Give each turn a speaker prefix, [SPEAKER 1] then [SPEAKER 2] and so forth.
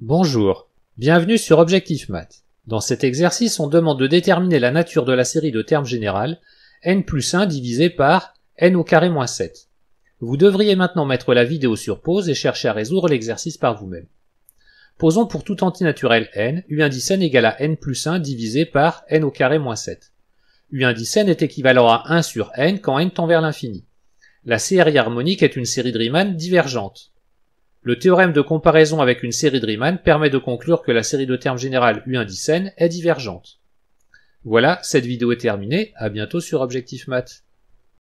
[SPEAKER 1] Bonjour, bienvenue sur Objectif Math. Dans cet exercice, on demande de déterminer la nature de la série de termes générales n plus 1 divisé par n au carré moins 7. Vous devriez maintenant mettre la vidéo sur pause et chercher à résoudre l'exercice par vous-même. Posons pour tout antinaturel n, u indice n égale à n plus 1 divisé par n au carré moins 7. u indice n est équivalent à 1 sur n quand n tend vers l'infini. La série harmonique est une série de Riemann divergente. Le théorème de comparaison avec une série de Riemann permet de conclure que la série de termes générales U n est divergente. Voilà, cette vidéo est terminée, à bientôt sur Objectif Math.